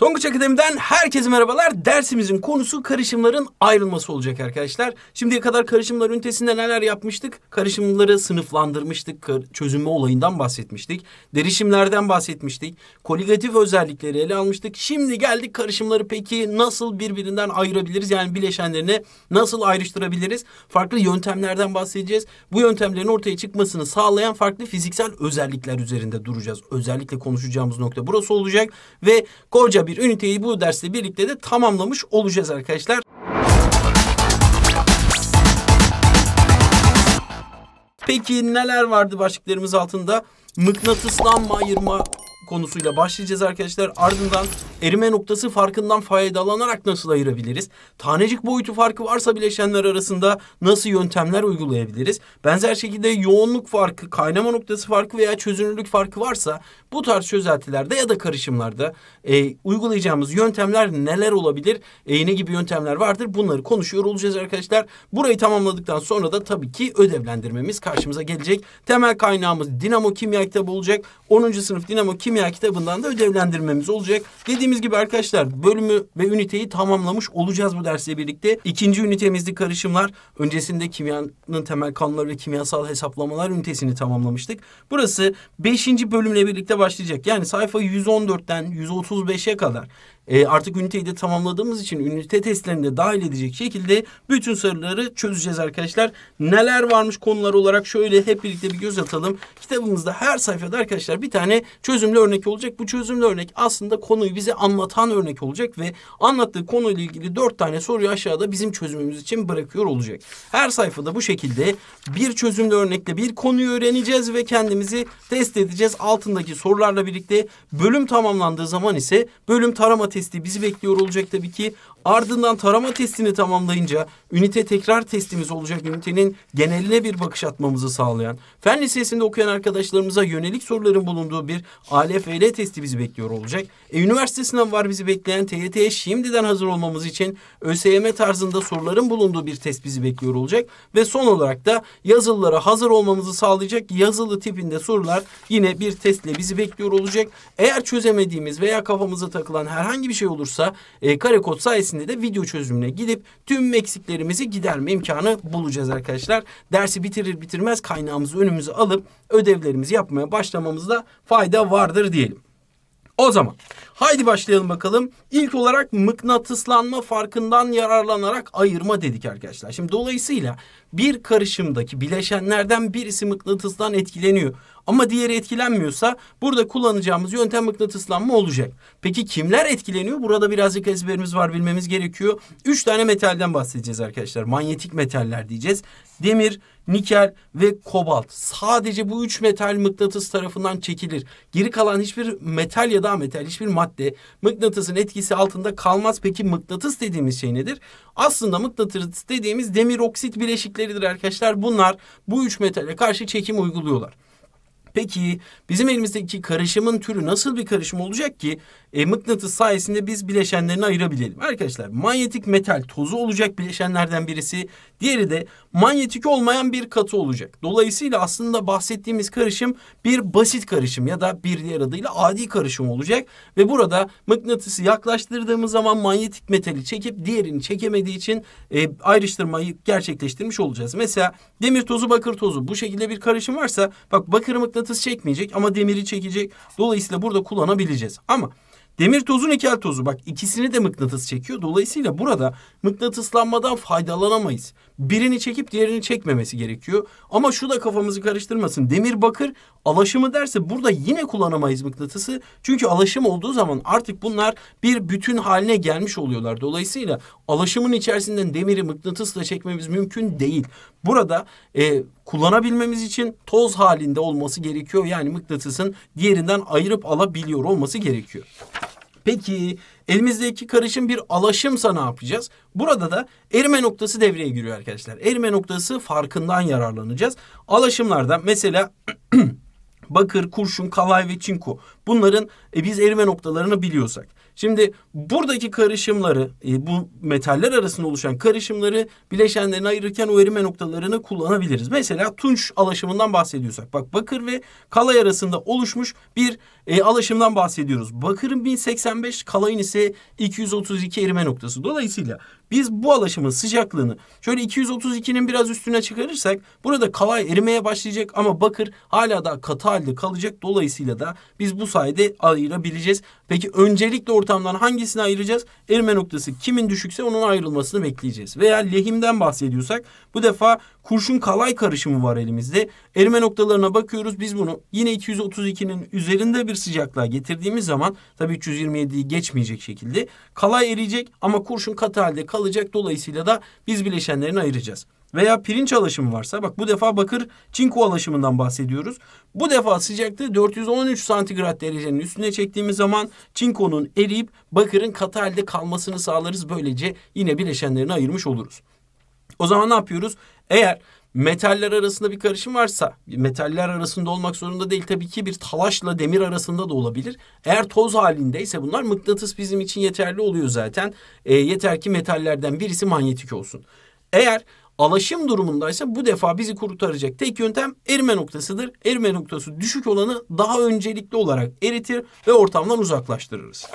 Tonguç Akademi'den herkese merhabalar. Dersimizin konusu karışımların ayrılması olacak arkadaşlar. Şimdiye kadar karışımlar ünitesinde neler yapmıştık? Karışımları sınıflandırmıştık, çözünme olayından bahsetmiştik. Derişimlerden bahsetmiştik. Koligatif özellikleri ele almıştık. Şimdi geldik karışımları peki nasıl birbirinden ayırabiliriz? Yani bileşenlerini nasıl ayrıştırabiliriz? Farklı yöntemlerden bahsedeceğiz. Bu yöntemlerin ortaya çıkmasını sağlayan farklı fiziksel özellikler üzerinde duracağız. Özellikle konuşacağımız nokta burası olacak ve koca bir bir üniteyi bu dersle birlikte de tamamlamış olacağız arkadaşlar. Peki neler vardı başlıklarımız altında? Mıknatıslanma ayırma, konusuyla başlayacağız arkadaşlar. Ardından erime noktası farkından faydalanarak nasıl ayırabiliriz? Tanecik boyutu farkı varsa bileşenler arasında nasıl yöntemler uygulayabiliriz? Benzer şekilde yoğunluk farkı, kaynama noktası farkı veya çözünürlük farkı varsa bu tarz çözeltilerde ya da karışımlarda e, uygulayacağımız yöntemler neler olabilir? E, ne gibi yöntemler vardır? Bunları konuşuyor olacağız arkadaşlar. Burayı tamamladıktan sonra da tabii ki ödevlendirmemiz karşımıza gelecek. Temel kaynağımız dinamo kimya kitabı olacak. 10. sınıf dinamo kimya kimya kitabından da ödevlendirmemiz olacak. Dediğimiz gibi arkadaşlar bölümü ve üniteyi tamamlamış olacağız bu dersle birlikte. İkinci ünitemizde karışımlar. Öncesinde kimyanın temel kanunları ve kimyasal hesaplamalar ünitesini tamamlamıştık. Burası beşinci bölümle birlikte başlayacak. Yani sayfa 114'ten 135'e kadar e, artık üniteyi de tamamladığımız için ünite testlerinde dahil edecek şekilde bütün soruları çözeceğiz arkadaşlar. Neler varmış konular olarak şöyle hep birlikte bir göz atalım. Kitabımızda her sayfada arkadaşlar bir tane çözümlü örnek olacak. Bu çözümlü örnek aslında konuyu bize anlatan örnek olacak ve anlattığı konuyla ilgili dört tane soruyu aşağıda bizim çözümümüz için bırakıyor olacak. Her sayfada bu şekilde bir çözümlü örnekle bir konuyu öğreneceğiz ve kendimizi test edeceğiz. Altındaki sorularla birlikte bölüm tamamlandığı zaman ise bölüm tarama testi bizi bekliyor olacak tabii ki. Ardından tarama testini tamamlayınca ünite tekrar testimiz olacak ünitenin geneline bir bakış atmamızı sağlayan, fen lisesinde okuyan arkadaşlarımıza yönelik soruların bulunduğu bir ALFL testi bizi bekliyor olacak. E, üniversite sınavı var bizi bekleyen TYT'ye şimdiden hazır olmamız için ÖSYM tarzında soruların bulunduğu bir test bizi bekliyor olacak. Ve son olarak da yazılılara hazır olmamızı sağlayacak yazılı tipinde sorular yine bir testle bizi bekliyor olacak. Eğer çözemediğimiz veya kafamıza takılan herhangi bir şey olursa e, kare sayesinde sayesinde de video çözümüne gidip tüm eksiklerimizi giderme imkanı bulacağız arkadaşlar. Dersi bitirir bitirmez kaynağımızı önümüze alıp ödevlerimizi yapmaya başlamamızda fayda vardır diyelim. O zaman Haydi başlayalım bakalım. İlk olarak mıknatıslanma farkından yararlanarak ayırma dedik arkadaşlar. Şimdi dolayısıyla bir karışımdaki bileşenlerden birisi mıknatıstan etkileniyor. Ama diğeri etkilenmiyorsa burada kullanacağımız yöntem mıknatıslanma olacak. Peki kimler etkileniyor? Burada birazcık ezberimiz var bilmemiz gerekiyor. Üç tane metalden bahsedeceğiz arkadaşlar. Manyetik metaller diyeceğiz. Demir, nikel ve kobalt. Sadece bu üç metal mıknatıs tarafından çekilir. Geri kalan hiçbir metal ya da metal hiçbir madde madde mıknatısın etkisi altında kalmaz. Peki mıknatıs dediğimiz şey nedir? Aslında mıknatıs dediğimiz demir oksit bileşikleridir arkadaşlar. Bunlar bu üç metale karşı çekim uyguluyorlar. Peki bizim elimizdeki karışımın türü nasıl bir karışım olacak ki e, mıknatıs sayesinde biz bileşenlerini ayırabilelim? Arkadaşlar manyetik metal tozu olacak bileşenlerden birisi, diğeri de manyetik olmayan bir katı olacak. Dolayısıyla aslında bahsettiğimiz karışım bir basit karışım ya da bir diğer adıyla adi karışım olacak ve burada mıknatısı yaklaştırdığımız zaman manyetik metali çekip diğerini çekemediği için e, ayrıştırmayı gerçekleştirmiş olacağız. Mesela demir tozu bakır tozu bu şekilde bir karışım varsa bak bakır mıknatısı mıknatıs çekmeyecek ama demiri çekecek. Dolayısıyla burada kullanabileceğiz. Ama demir tozu nikel tozu bak ikisini de mıknatıs çekiyor. Dolayısıyla burada mıknatıslanmadan faydalanamayız. Birini çekip diğerini çekmemesi gerekiyor. Ama şu da kafamızı karıştırmasın. Demir bakır alaşımı derse burada yine kullanamayız mıknatısı. Çünkü alaşım olduğu zaman artık bunlar bir bütün haline gelmiş oluyorlar. Dolayısıyla alaşımın içerisinden demiri mıknatısla çekmemiz mümkün değil. Burada e, kullanabilmemiz için toz halinde olması gerekiyor. Yani mıknatısın diğerinden ayırıp alabiliyor olması gerekiyor. Peki elimizdeki karışım bir alaşımsa ne yapacağız? Burada da erime noktası devreye giriyor arkadaşlar. Erime noktası farkından yararlanacağız. Alaşımlarda mesela bakır, kurşun, kalay ve çinko bunların e, biz erime noktalarını biliyorsak Şimdi buradaki karışımları, e, bu metaller arasında oluşan karışımları bileşenlerini ayırırken o erime noktalarını kullanabiliriz. Mesela tunç alaşımından bahsediyorsak, bak bakır ve kalay arasında oluşmuş bir e, alaşımdan bahsediyoruz. Bakırın 1085, kalayın ise 232 erime noktası. Dolayısıyla biz bu alaşımın sıcaklığını şöyle 232'nin biraz üstüne çıkarırsak burada kalay erimeye başlayacak ama bakır hala da katı halde kalacak. Dolayısıyla da biz bu sayede ayırabileceğiz. Peki öncelikle ortamdan hangisini ayıracağız? Erime noktası kimin düşükse onun ayrılmasını bekleyeceğiz. Veya lehimden bahsediyorsak bu defa kurşun kalay karışımı var elimizde. Erime noktalarına bakıyoruz. Biz bunu yine 232'nin üzerinde bir sıcaklığa getirdiğimiz zaman tabii 327'yi geçmeyecek şekilde kalay eriyecek ama kurşun katı halde kalacak. Dolayısıyla da biz bileşenlerini ayıracağız veya pirinç alaşımı varsa bak bu defa bakır çinko alaşımından bahsediyoruz. Bu defa sıcaklığı 413 santigrat derecenin üstüne çektiğimiz zaman çinkonun eriyip bakırın katı halde kalmasını sağlarız. Böylece yine bileşenlerini ayırmış oluruz. O zaman ne yapıyoruz? Eğer metaller arasında bir karışım varsa metaller arasında olmak zorunda değil tabii ki bir talaşla demir arasında da olabilir. Eğer toz halindeyse bunlar mıknatıs bizim için yeterli oluyor zaten. E, yeter ki metallerden birisi manyetik olsun. Eğer Alaşım durumundaysa bu defa bizi kurtaracak tek yöntem erime noktasıdır. Erime noktası düşük olanı daha öncelikli olarak eritir ve ortamdan uzaklaştırırız.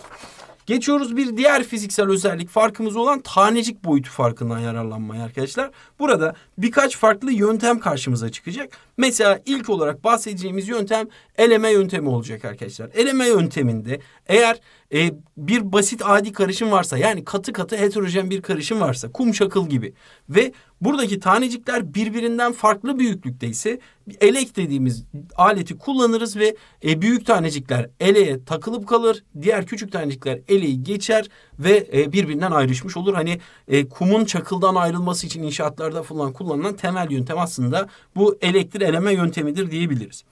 Geçiyoruz bir diğer fiziksel özellik farkımız olan tanecik boyutu farkından yararlanmaya arkadaşlar. Burada birkaç farklı yöntem karşımıza çıkacak. Mesela ilk olarak bahsedeceğimiz yöntem eleme yöntemi olacak arkadaşlar. Eleme yönteminde eğer e, bir basit adi karışım varsa yani katı katı heterojen bir karışım varsa kum çakıl gibi ve buradaki tanecikler birbirinden farklı büyüklükte ise elek dediğimiz aleti kullanırız ve e, büyük tanecikler eleğe takılıp kalır. Diğer küçük tanecikler eleği geçer ve e, birbirinden ayrışmış olur. Hani e, kumun çakıldan ayrılması için inşaatlarda falan kullanılan temel yöntem aslında bu elektir eleme yöntemidir diyebiliriz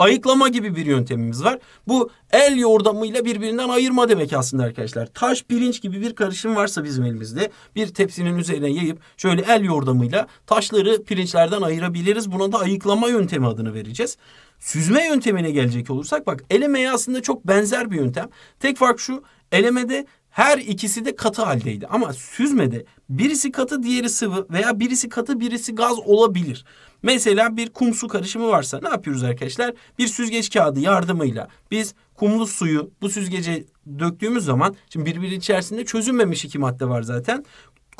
ayıklama gibi bir yöntemimiz var. Bu el yordamıyla birbirinden ayırma demek aslında arkadaşlar. Taş pirinç gibi bir karışım varsa bizim elimizde bir tepsinin üzerine yayıp şöyle el yordamıyla taşları pirinçlerden ayırabiliriz. Buna da ayıklama yöntemi adını vereceğiz. Süzme yöntemine gelecek olursak bak elemeye aslında çok benzer bir yöntem. Tek fark şu elemede her ikisi de katı haldeydi ama süzmede birisi katı diğeri sıvı veya birisi katı birisi gaz olabilir. Mesela bir kum su karışımı varsa ne yapıyoruz arkadaşlar? Bir süzgeç kağıdı yardımıyla biz kumlu suyu bu süzgece döktüğümüz zaman şimdi birbiri içerisinde çözünmemiş iki madde var zaten.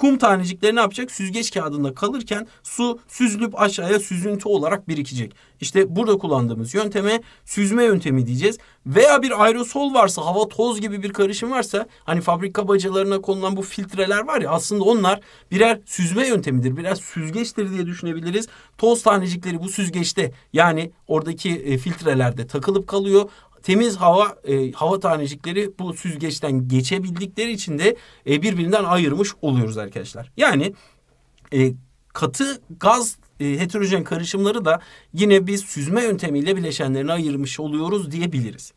Kum tanecikleri ne yapacak? Süzgeç kağıdında kalırken su süzülüp aşağıya süzüntü olarak birikecek. İşte burada kullandığımız yönteme süzme yöntemi diyeceğiz. Veya bir aerosol varsa, hava toz gibi bir karışım varsa hani fabrika bacalarına konulan bu filtreler var ya aslında onlar birer süzme yöntemidir. Birer süzgeçtir diye düşünebiliriz. Toz tanecikleri bu süzgeçte yani oradaki e, filtrelerde takılıp kalıyor temiz hava e, hava tanecikleri bu süzgeçten geçebildikleri için de e, birbirinden ayırmış oluyoruz arkadaşlar. Yani e, katı gaz e, heterojen karışımları da yine biz süzme yöntemiyle bileşenlerini ayırmış oluyoruz diyebiliriz.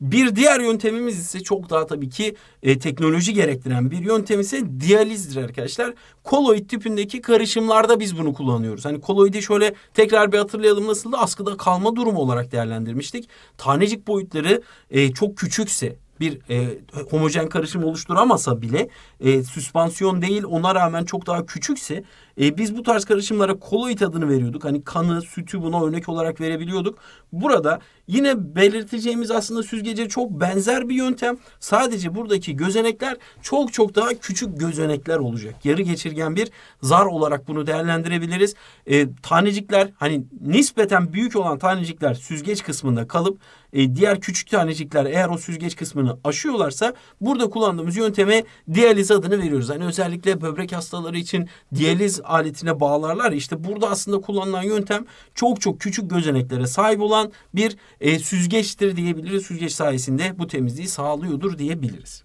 Bir diğer yöntemimiz ise çok daha tabii ki e, teknoloji gerektiren bir yöntem ise diyalizdir arkadaşlar. Koloid tipindeki karışımlarda biz bunu kullanıyoruz. Hani koloidi şöyle tekrar bir hatırlayalım nasıl da askıda kalma durumu olarak değerlendirmiştik. Tanecik boyutları e, çok küçükse bir e, homojen karışım oluşturamasa bile e, süspansiyon değil ona rağmen çok daha küçükse e, biz bu tarz karışımlara koloid adını veriyorduk. Hani kanı, sütü buna örnek olarak verebiliyorduk. Burada yine belirteceğimiz aslında süzgece çok benzer bir yöntem. Sadece buradaki gözenekler çok çok daha küçük gözenekler olacak. Yarı geçirgen bir zar olarak bunu değerlendirebiliriz. E, tanecikler hani nispeten büyük olan tanecikler süzgeç kısmında kalıp e, diğer küçük tanecikler eğer o süzgeç kısmını aşıyorlarsa burada kullandığımız yönteme diyaliz adını veriyoruz. Hani özellikle böbrek hastaları için diyaliz aletine bağlarlar. İşte burada aslında kullanılan yöntem çok çok küçük gözeneklere sahip olan bir e, süzgeçtir diyebiliriz. Süzgeç sayesinde bu temizliği sağlıyordur diyebiliriz.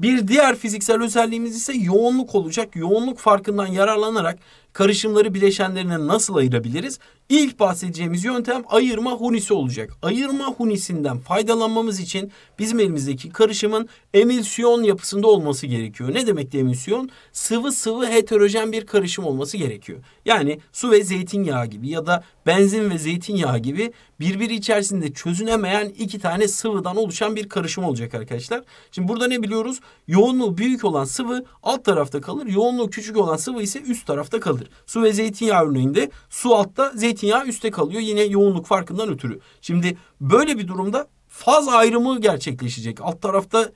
Bir diğer fiziksel özelliğimiz ise yoğunluk olacak. Yoğunluk farkından yararlanarak karışımları bileşenlerine nasıl ayırabiliriz? İlk bahsedeceğimiz yöntem ayırma hunisi olacak. Ayırma hunisinden faydalanmamız için bizim elimizdeki karışımın emülsiyon yapısında olması gerekiyor. Ne demek emülsiyon? Sıvı sıvı heterojen bir karışım olması gerekiyor. Yani su ve zeytinyağı gibi ya da benzin ve zeytinyağı gibi birbiri içerisinde çözünemeyen iki tane sıvıdan oluşan bir karışım olacak arkadaşlar. Şimdi burada ne biliyoruz? Yoğunluğu büyük olan sıvı alt tarafta kalır. Yoğunluğu küçük olan sıvı ise üst tarafta kalır vardır. Su ve zeytinyağı örneğinde su altta zeytinyağı üstte kalıyor yine yoğunluk farkından ötürü. Şimdi böyle bir durumda faz ayrımı gerçekleşecek. Alt tarafta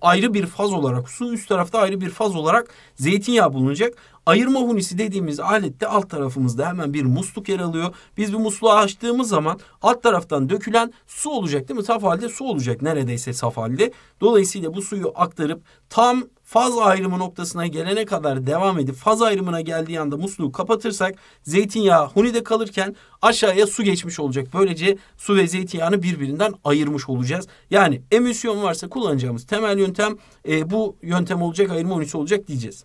ayrı bir faz olarak su, üst tarafta ayrı bir faz olarak zeytinyağı bulunacak. Ayırma hunisi dediğimiz alette alt tarafımızda hemen bir musluk yer alıyor. Biz bu musluğu açtığımız zaman alt taraftan dökülen su olacak değil mi? Saf halde su olacak neredeyse saf halde. Dolayısıyla bu suyu aktarıp tam faz ayrımı noktasına gelene kadar devam edip faz ayrımına geldiği anda musluğu kapatırsak zeytinyağı hunide kalırken aşağıya su geçmiş olacak. Böylece su ve zeytinyağını birbirinden ayırmış olacağız. Yani emisyon varsa kullanacağımız temel yöntem e, bu yöntem olacak ayırma unisi olacak diyeceğiz.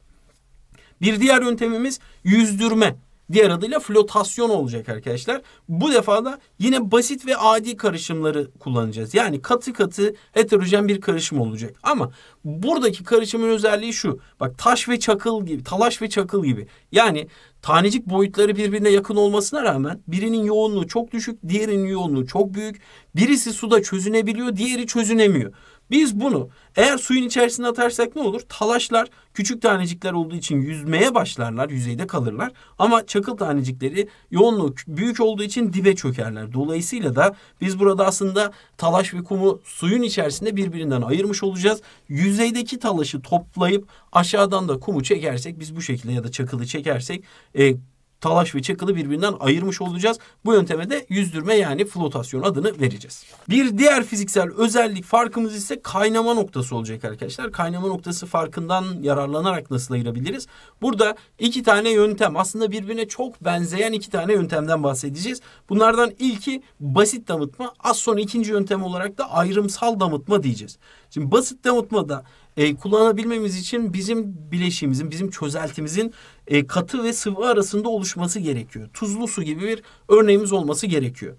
Bir diğer yöntemimiz yüzdürme. Diğer adıyla flotasyon olacak arkadaşlar. Bu defa da yine basit ve adi karışımları kullanacağız. Yani katı katı heterojen bir karışım olacak. Ama buradaki karışımın özelliği şu. Bak taş ve çakıl gibi, talaş ve çakıl gibi. Yani tanecik boyutları birbirine yakın olmasına rağmen birinin yoğunluğu çok düşük, diğerinin yoğunluğu çok büyük. Birisi suda çözünebiliyor, diğeri çözünemiyor. Biz bunu eğer suyun içerisinde atarsak ne olur? Talaşlar küçük tanecikler olduğu için yüzmeye başlarlar, yüzeyde kalırlar. Ama çakıl tanecikleri yoğunluğu büyük olduğu için dibe çökerler. Dolayısıyla da biz burada aslında talaş ve kumu suyun içerisinde birbirinden ayırmış olacağız. Yüzeydeki talaşı toplayıp aşağıdan da kumu çekersek biz bu şekilde ya da çakılı çekersek e, talaş ve çakılı birbirinden ayırmış olacağız. Bu yönteme de yüzdürme yani flotasyon adını vereceğiz. Bir diğer fiziksel özellik farkımız ise kaynama noktası olacak arkadaşlar. Kaynama noktası farkından yararlanarak nasıl ayırabiliriz? Burada iki tane yöntem aslında birbirine çok benzeyen iki tane yöntemden bahsedeceğiz. Bunlardan ilki basit damıtma az sonra ikinci yöntem olarak da ayrımsal damıtma diyeceğiz. Şimdi basit damıtmada e, kullanabilmemiz için bizim bileşiğimizin, bizim çözeltimizin e, katı ve sıvı arasında oluşması gerekiyor. Tuzlu su gibi bir örneğimiz olması gerekiyor.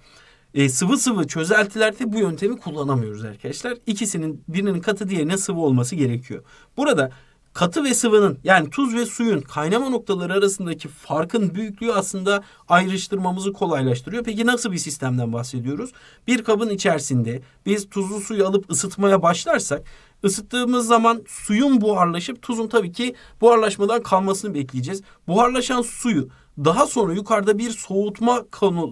E, sıvı sıvı çözeltilerde bu yöntemi kullanamıyoruz arkadaşlar. İkisinin birinin katı diğerinin sıvı olması gerekiyor. Burada katı ve sıvının yani tuz ve suyun kaynama noktaları arasındaki farkın büyüklüğü aslında ayrıştırmamızı kolaylaştırıyor. Peki nasıl bir sistemden bahsediyoruz? Bir kabın içerisinde biz tuzlu suyu alıp ısıtmaya başlarsak Isıttığımız zaman suyun buharlaşıp tuzun tabii ki buharlaşmadan kalmasını bekleyeceğiz. Buharlaşan suyu daha sonra yukarıda bir soğutma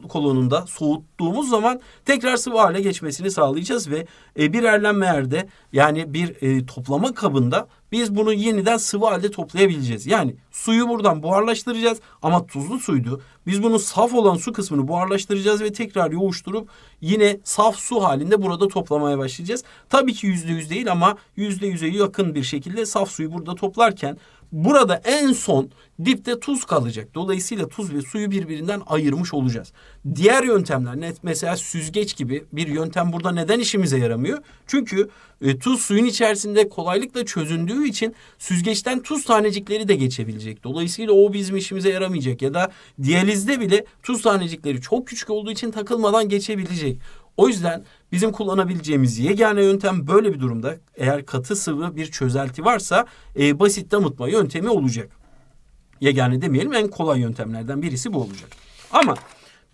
kolonunda soğuttuğumuz zaman tekrar sıvı hale geçmesini sağlayacağız ve e, bir erlenme yerde yani bir e, toplama kabında biz bunu yeniden sıvı halde toplayabileceğiz. Yani suyu buradan buharlaştıracağız ama tuzlu suydu. Biz bunun saf olan su kısmını buharlaştıracağız ve tekrar yoğuşturup yine saf su halinde burada toplamaya başlayacağız. Tabii ki yüzde yüz değil ama yüzde yüze yakın bir şekilde saf suyu burada toplarken Burada en son dipte tuz kalacak. Dolayısıyla tuz ve suyu birbirinden ayırmış olacağız. Diğer yöntemler net mesela süzgeç gibi bir yöntem burada neden işimize yaramıyor? Çünkü e, tuz suyun içerisinde kolaylıkla çözündüğü için süzgeçten tuz tanecikleri de geçebilecek. Dolayısıyla o bizim işimize yaramayacak ya da diyalizde bile tuz tanecikleri çok küçük olduğu için takılmadan geçebilecek. O yüzden bizim kullanabileceğimiz yegane yöntem böyle bir durumda eğer katı sıvı bir çözelti varsa e, basit damıtma yöntemi olacak. Yegane demeyelim en kolay yöntemlerden birisi bu olacak. Ama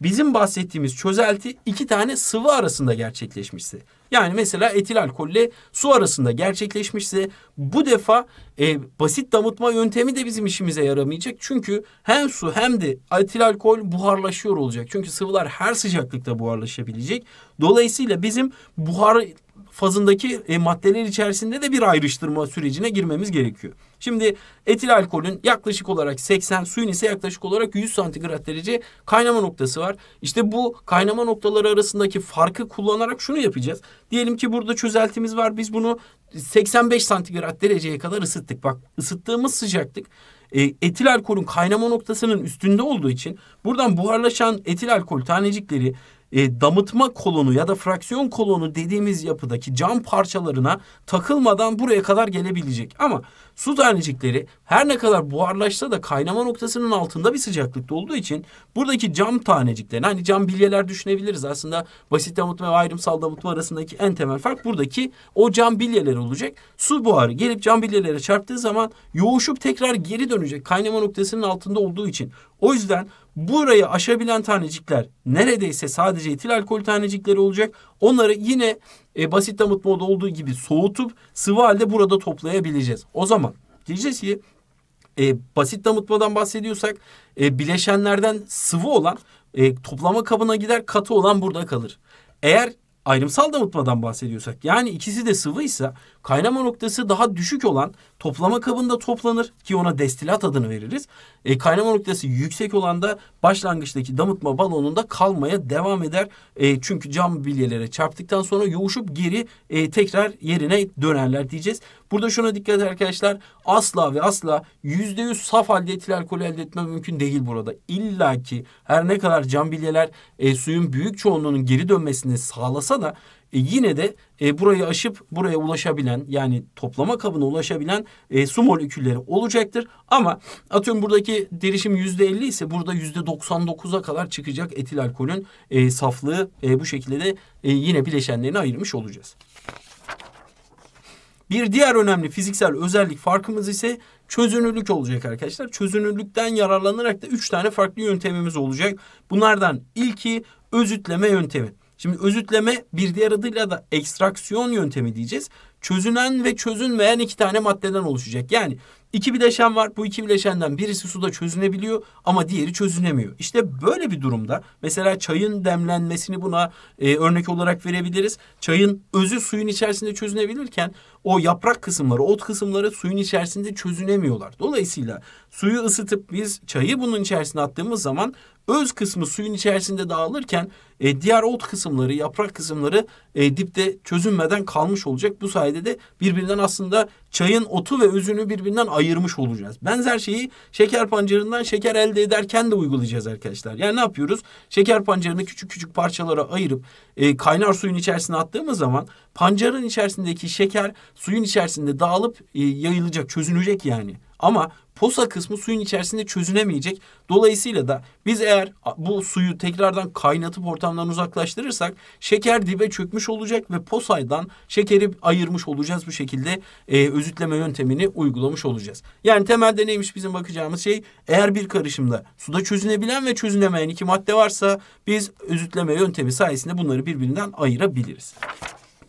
bizim bahsettiğimiz çözelti iki tane sıvı arasında gerçekleşmişse yani mesela etil alkolle su arasında gerçekleşmişse bu defa e, basit damıtma yöntemi de bizim işimize yaramayacak. Çünkü hem su hem de etil alkol buharlaşıyor olacak. Çünkü sıvılar her sıcaklıkta buharlaşabilecek. Dolayısıyla bizim buhar fazındaki e, maddeler içerisinde de bir ayrıştırma sürecine girmemiz gerekiyor. Şimdi etil alkolün yaklaşık olarak 80, suyun ise yaklaşık olarak 100 santigrat derece kaynama noktası var. İşte bu kaynama noktaları arasındaki farkı kullanarak şunu yapacağız. Diyelim ki burada çözeltimiz var. Biz bunu 85 santigrat dereceye kadar ısıttık. Bak ısıttığımız sıcaklık e, etil alkolün kaynama noktasının üstünde olduğu için buradan buharlaşan etil alkol tanecikleri e, damıtma kolonu ya da fraksiyon kolonu dediğimiz yapıdaki cam parçalarına takılmadan buraya kadar gelebilecek. Ama su tanecikleri her ne kadar buharlaşsa da kaynama noktasının altında bir sıcaklıkta olduğu için buradaki cam taneciklerini hani cam bilyeler düşünebiliriz. Aslında basit damıtma ve ayrımsal damıtma arasındaki en temel fark buradaki o cam bilyeler olacak. Su buharı gelip cam bilyelere çarptığı zaman yoğuşup tekrar geri dönecek kaynama noktasının altında olduğu için. O yüzden Burayı aşabilen tanecikler neredeyse sadece etil alkol tanecikleri olacak. Onları yine e, basit damıtma modu olduğu gibi soğutup sıvı halde burada toplayabileceğiz. O zaman diyeceğiz ki e, basit damıtmadan bahsediyorsak e, bileşenlerden sıvı olan e, toplama kabına gider katı olan burada kalır. Eğer ayrımsal damıtmadan bahsediyorsak yani ikisi de sıvıysa Kaynama noktası daha düşük olan toplama kabında toplanır ki ona destilat adını veririz. E, kaynama noktası yüksek olan da başlangıçtaki damıtma balonunda kalmaya devam eder. E, çünkü cam bilyelere çarptıktan sonra yoğuşup geri e, tekrar yerine dönerler diyeceğiz. Burada şuna dikkat arkadaşlar. Asla ve asla yüzde yüz saf halde etil alkolü elde etme mümkün değil burada. İlla ki her ne kadar cam bilyeler e, suyun büyük çoğunluğunun geri dönmesini sağlasa da e, yine de e, burayı aşıp buraya ulaşabilen yani toplama kabına ulaşabilen e, su molekülleri olacaktır. Ama atıyorum buradaki derişim yüzde elli ise burada yüzde doksan dokuza kadar çıkacak etil alkolün e, saflığı e, bu şekilde de e, yine bileşenlerini ayırmış olacağız. Bir diğer önemli fiziksel özellik farkımız ise çözünürlük olacak arkadaşlar. Çözünürlükten yararlanarak da üç tane farklı yöntemimiz olacak. Bunlardan ilki özütleme yöntemi. Şimdi özütleme bir diğer adıyla da ekstraksiyon yöntemi diyeceğiz. Çözünen ve çözünmeyen iki tane maddeden oluşacak. Yani iki bileşen var. Bu iki bileşenden birisi suda çözünebiliyor ama diğeri çözünemiyor. İşte böyle bir durumda mesela çayın demlenmesini buna e, örnek olarak verebiliriz. Çayın özü suyun içerisinde çözünebilirken o yaprak kısımları, ot kısımları suyun içerisinde çözünemiyorlar. Dolayısıyla suyu ısıtıp biz çayı bunun içerisine attığımız zaman Öz kısmı suyun içerisinde dağılırken e, diğer ot kısımları, yaprak kısımları e, dipte çözünmeden kalmış olacak. Bu sayede de birbirinden aslında çayın otu ve özünü birbirinden ayırmış olacağız. Benzer şeyi şeker pancarından şeker elde ederken de uygulayacağız arkadaşlar. Yani ne yapıyoruz? Şeker pancarını küçük küçük parçalara ayırıp e, kaynar suyun içerisine attığımız zaman pancarın içerisindeki şeker suyun içerisinde dağılıp e, yayılacak, çözünecek yani. Ama posa kısmı suyun içerisinde çözünemeyecek. Dolayısıyla da biz eğer bu suyu tekrardan kaynatıp ortamdan uzaklaştırırsak şeker dibe çökmüş olacak ve posaydan şekeri ayırmış olacağız bu şekilde e, özütleme yöntemini uygulamış olacağız. Yani temelde neymiş bizim bakacağımız şey eğer bir karışımda suda çözünebilen ve çözünemeyen iki madde varsa biz özütleme yöntemi sayesinde bunları birbirinden ayırabiliriz.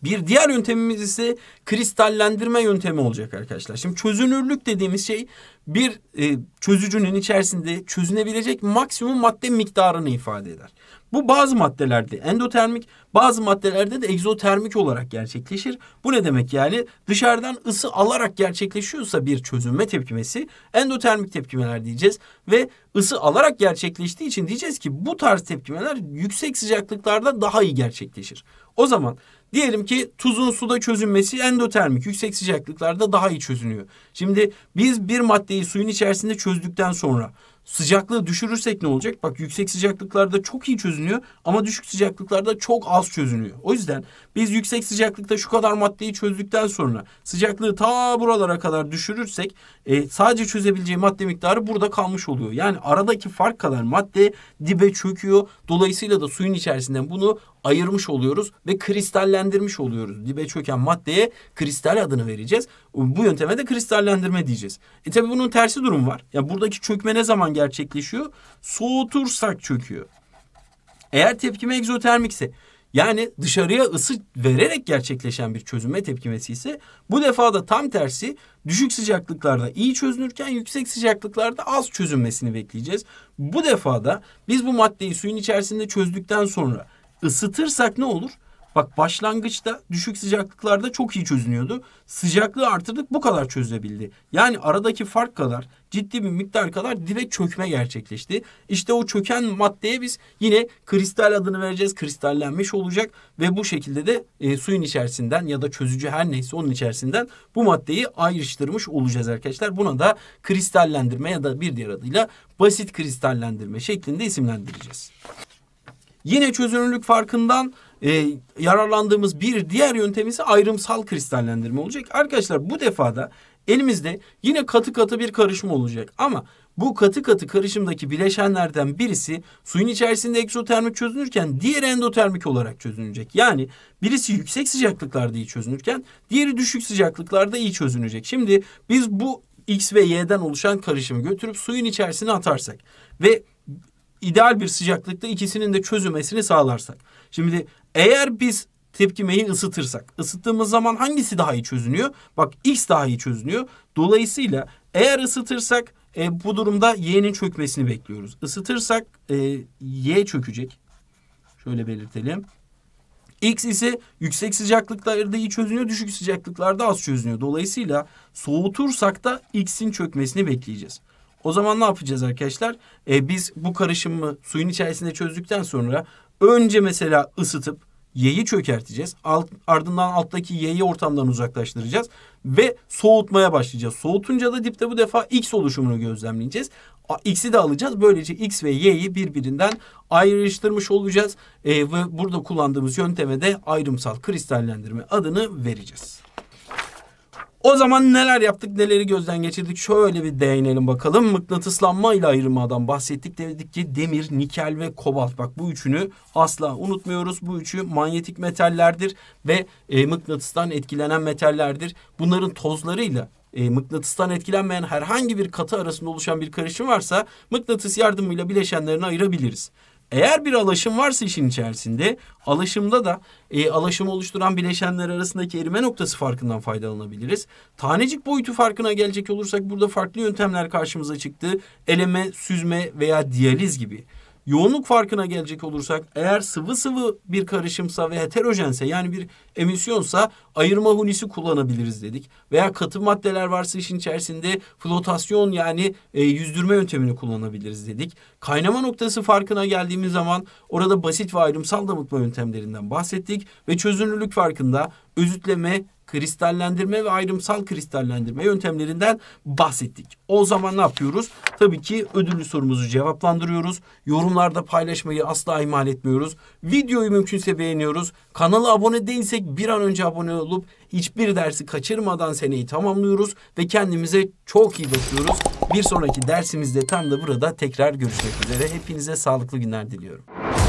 Bir diğer yöntemimiz ise kristallendirme yöntemi olacak arkadaşlar. Şimdi çözünürlük dediğimiz şey bir e, çözücünün içerisinde çözünebilecek maksimum madde miktarını ifade eder. Bu bazı maddelerde endotermik, bazı maddelerde de egzotermik olarak gerçekleşir. Bu ne demek yani? Dışarıdan ısı alarak gerçekleşiyorsa bir çözünme tepkimesi endotermik tepkimeler diyeceğiz ve ısı alarak gerçekleştiği için diyeceğiz ki bu tarz tepkimeler yüksek sıcaklıklarda daha iyi gerçekleşir. O zaman Diyelim ki tuzun suda çözünmesi endotermik yüksek sıcaklıklarda daha iyi çözünüyor. Şimdi biz bir maddeyi suyun içerisinde çözdükten sonra sıcaklığı düşürürsek ne olacak? Bak yüksek sıcaklıklarda çok iyi çözünüyor ama düşük sıcaklıklarda çok az çözünüyor. O yüzden biz yüksek sıcaklıkta şu kadar maddeyi çözdükten sonra sıcaklığı ta buralara kadar düşürürsek e, sadece çözebileceği madde miktarı burada kalmış oluyor. Yani aradaki fark kadar madde dibe çöküyor. Dolayısıyla da suyun içerisinden bunu ayırmış oluyoruz ve kristallendirmiş oluyoruz. Dibe çöken maddeye kristal adını vereceğiz. Bu yönteme de kristallendirme diyeceğiz. E tabi bunun tersi durum var. Ya yani buradaki çökme ne zaman gerçekleşiyor? Soğutursak çöküyor. Eğer tepkime egzotermikse yani dışarıya ısı vererek gerçekleşen bir çözünme tepkimesi ise bu defa da tam tersi düşük sıcaklıklarda iyi çözünürken yüksek sıcaklıklarda az çözünmesini bekleyeceğiz. Bu defa da biz bu maddeyi suyun içerisinde çözdükten sonra Isıtırsak ne olur? Bak başlangıçta düşük sıcaklıklarda çok iyi çözünüyordu. Sıcaklığı artırdık bu kadar çözülebildi. Yani aradaki fark kadar ciddi bir miktar kadar direkt çökme gerçekleşti. İşte o çöken maddeye biz yine kristal adını vereceğiz. Kristallenmiş olacak ve bu şekilde de e, suyun içerisinden ya da çözücü her neyse onun içerisinden bu maddeyi ayrıştırmış olacağız arkadaşlar. Buna da kristallendirme ya da bir diğer adıyla basit kristallendirme şeklinde isimlendireceğiz. Yine çözünürlük farkından e, yararlandığımız bir diğer yöntem ise ayrımsal kristallendirme olacak. Arkadaşlar bu defada elimizde yine katı katı bir karışım olacak ama bu katı katı karışımdaki bileşenlerden birisi suyun içerisinde egzotermik çözünürken diğer endotermik olarak çözünecek. Yani birisi yüksek sıcaklıklarda iyi çözünürken diğeri düşük sıcaklıklarda iyi çözünecek. Şimdi biz bu X ve Y'den oluşan karışımı götürüp suyun içerisine atarsak ve ideal bir sıcaklıkta ikisinin de çözülmesini sağlarsak. Şimdi eğer biz tepkimeyi ısıtırsak. ısıttığımız zaman hangisi daha iyi çözünüyor? Bak X daha iyi çözünüyor. Dolayısıyla eğer ısıtırsak e, bu durumda Y'nin çökmesini bekliyoruz. Isıtırsak e, Y çökecek. Şöyle belirtelim. X ise yüksek sıcaklıklarda iyi çözünüyor, düşük sıcaklıklarda az çözünüyor. Dolayısıyla soğutursak da X'in çökmesini bekleyeceğiz. O zaman ne yapacağız arkadaşlar? E, biz bu karışımı suyun içerisinde çözdükten sonra önce mesela ısıtıp Y'yi çökerteceğiz. Alt, ardından alttaki Y'yi ortamdan uzaklaştıracağız. Ve soğutmaya başlayacağız. Soğutunca da dipte bu defa X oluşumunu gözlemleyeceğiz. X'i de alacağız. Böylece X ve Y'yi birbirinden ayrıştırmış olacağız. E, ve burada kullandığımız yönteme de ayrımsal kristallendirme adını vereceğiz. O zaman neler yaptık neleri gözden geçirdik şöyle bir değinelim bakalım. Mıknatıslanma ile ayırmadan bahsettik dedik ki demir, nikel ve kobalt. Bak bu üçünü asla unutmuyoruz. Bu üçü manyetik metallerdir ve e, mıknatıstan etkilenen metallerdir. Bunların tozlarıyla e, mıknatıstan etkilenmeyen herhangi bir katı arasında oluşan bir karışım varsa mıknatıs yardımıyla bileşenlerini ayırabiliriz. Eğer bir alaşım varsa işin içerisinde alaşımda da e, alaşımı oluşturan bileşenler arasındaki erime noktası farkından faydalanabiliriz. Tanecik boyutu farkına gelecek olursak burada farklı yöntemler karşımıza çıktı. Eleme, süzme veya diyaliz gibi. Yoğunluk farkına gelecek olursak eğer sıvı sıvı bir karışımsa ve heterojense yani bir emisyonsa ayırma hunisi kullanabiliriz dedik. Veya katı maddeler varsa işin içerisinde flotasyon yani e, yüzdürme yöntemini kullanabiliriz dedik. Kaynama noktası farkına geldiğimiz zaman orada basit ve ayrımsal damıtma yöntemlerinden bahsettik ve çözünürlük farkında özütleme, kristallendirme ve ayrımsal kristallendirme yöntemlerinden bahsettik. O zaman ne yapıyoruz? Tabii ki ödüllü sorumuzu cevaplandırıyoruz. Yorumlarda paylaşmayı asla ihmal etmiyoruz. Videoyu mümkünse beğeniyoruz. Kanala abone değilsek bir an önce abone olup hiçbir dersi kaçırmadan seneyi tamamlıyoruz ve kendimize çok iyi bakıyoruz. Bir sonraki dersimizde tam da burada tekrar görüşmek üzere. Hepinize sağlıklı günler diliyorum.